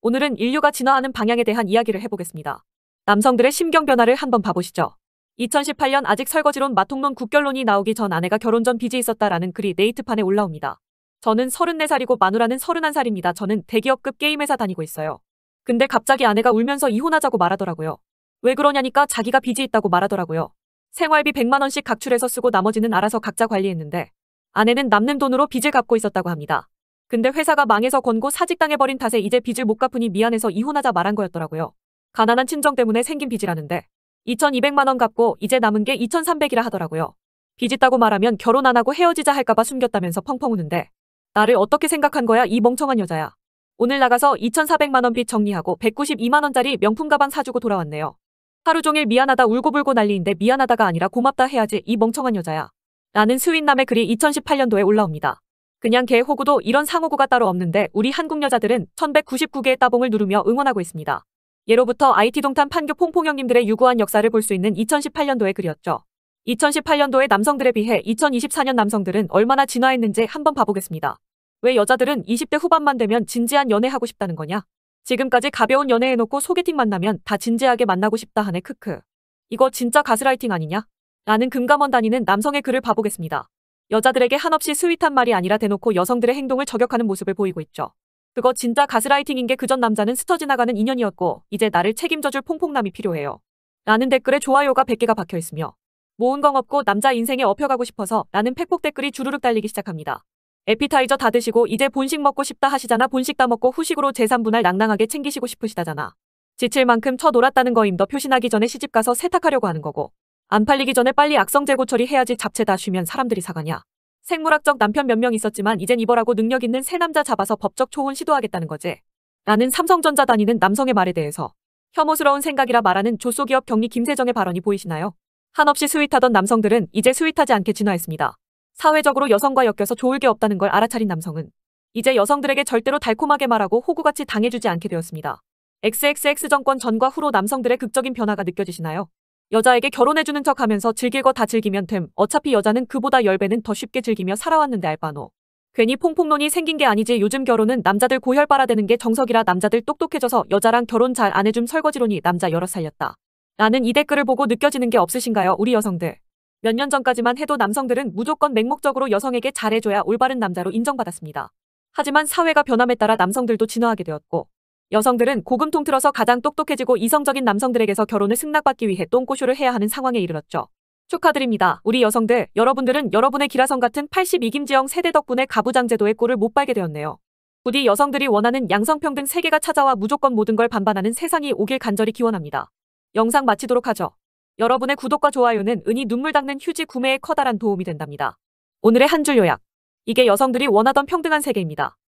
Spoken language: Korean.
오늘은 인류가 진화하는 방향에 대한 이야기를 해보겠습니다. 남성들의 심경 변화를 한번 봐보시죠. 2018년 아직 설거지론 마통론 국결론이 나오기 전 아내가 결혼 전 빚이 있었다라는 글이 네이트판에 올라옵니다. 저는 34살이고 마누라는 31살입니다. 저는 대기업급 게임회사 다니고 있어요. 근데 갑자기 아내가 울면서 이혼하자고 말하더라고요. 왜 그러냐니까 자기가 빚이 있다고 말하더라고요. 생활비 100만원씩 각출해서 쓰고 나머지는 알아서 각자 관리했는데 아내는 남는 돈으로 빚을 갚고 있었다고 합니다. 근데 회사가 망해서 권고 사직당해버린 탓에 이제 빚을 못 갚으니 미안해서 이혼하자 말한 거였더라고요. 가난한 친정 때문에 생긴 빚이라는데 2200만 원 갚고 이제 남은 게 2300이라 하더라고요. 빚 있다고 말하면 결혼 안 하고 헤어지자 할까봐 숨겼다면서 펑펑 우는데 나를 어떻게 생각한 거야 이 멍청한 여자야. 오늘 나가서 2400만 원 빚 정리하고 192만 원짜리 명품 가방 사주고 돌아왔네요. 하루 종일 미안하다 울고불고 난리인데 미안하다가 아니라 고맙다 해야지 이 멍청한 여자야. 라는 스윗남의 글이 2018년도에 올라옵니다. 그냥 개 호구도 이런 상호구가 따로 없는데 우리 한국 여자들은 1199개의 따봉을 누르며 응원하고 있습니다. 예로부터 IT 동탄 판교 퐁퐁형님들의 유구한 역사를 볼 수 있는 2018년도의 글이었죠. 2018년도의 남성들에 비해 2024년 남성들은 얼마나 진화했는지 한번 봐보겠습니다. 왜 여자들은 20대 후반만 되면 진지한 연애하고 싶다는 거냐? 지금까지 가벼운 연애해놓고 소개팅 만나면 다 진지하게 만나고 싶다 하네 크크. 이거 진짜 가스라이팅 아니냐? 라는 금감원 다니는 남성의 글을 봐보겠습니다. 여자들에게 한없이 스윗한 말이 아니라 대놓고 여성들의 행동을 저격하는 모습을 보이고 있죠. 그거 진짜 가스라이팅인 게 그 전 남자는 스쳐 지나가는 인연이었고 이제 나를 책임져줄 퐁퐁남이 필요해요. 라는 댓글에 좋아요가 100개가 박혀있으며 모은 건 없고 남자 인생에 업혀가고 싶어서 라는 팩폭 댓글이 주르륵 달리기 시작합니다. 에피타이저 다 드시고 이제 본식 먹고 싶다 하시잖아 본식 다 먹고 후식으로 재산분할 낭낭하게 챙기시고 싶으시다잖아. 지칠 만큼 쳐놀았다는 거임 더 표신하기 전에 시집가서 세탁하려고 하는 거고 안 팔리기 전에 빨리 악성 재고 처리해야지 잡채 다 쉬면 사람들이 사가냐. 생물학적 남편 몇 명 있었지만 이젠 이벌라고 능력 있는 새 남자 잡아서 법적 초혼 시도하겠다는 거지. 라는 삼성전자 다니는 남성의 말에 대해서 혐오스러운 생각이라 말하는 조소기업 격리 김세정의 발언이 보이시나요? 한없이 스윗하던 남성들은 이제 스윗하지 않게 진화했습니다. 사회적으로 여성과 엮여서 좋을 게 없다는 걸 알아차린 남성은 이제 여성들에게 절대로 달콤하게 말하고 호구같이 당해주지 않게 되었습니다. XXX 정권 전과 후로 남성들의 극적인 변화가 느껴지시나요? 여자에게 결혼해주는 척 하면서 즐길 거 다 즐기면 됨. 어차피 여자는 그보다 1 0배는더 쉽게 즐기며 살아왔는데 알바노. 괜히 퐁퐁론이 생긴 게 아니지 요즘 결혼은 남자들 고혈 빨아대는 게 정석이라 남자들 똑똑해져서 여자랑 결혼 잘 안 해줌 설거지론이 남자 여럿 살렸다. 라는 이 댓글을 보고 느껴지는 게 없으신가요 우리 여성들. 몇 년 전까지만 해도 남성들은 무조건 맹목적으로 여성에게 잘해줘야 올바른 남자로 인정받았습니다. 하지만 사회가 변함에 따라 남성들도 진화하게 되었고 여성들은 고금 통틀어서 가장 똑똑해지고 이성적인 남성들에게서 결혼을 승낙받기 위해 똥꼬쇼를 해야 하는 상황에 이르렀죠. 축하드립니다. 우리 여성들, 여러분들은 여러분의 기라성 같은 82김지영 세대 덕분에 가부장제도의 꼴을 못 빨게 되었네요. 부디 여성들이 원하는 양성평등 세계가 찾아와 무조건 모든 걸 반반하는 세상이 오길 간절히 기원합니다. 영상 마치도록 하죠. 여러분의 구독과 좋아요는 은이 눈물 닦는 휴지 구매에 커다란 도움이 된답니다. 오늘의 한 줄 요약. 이게 여성들이 원하던 평등한 세계입니다.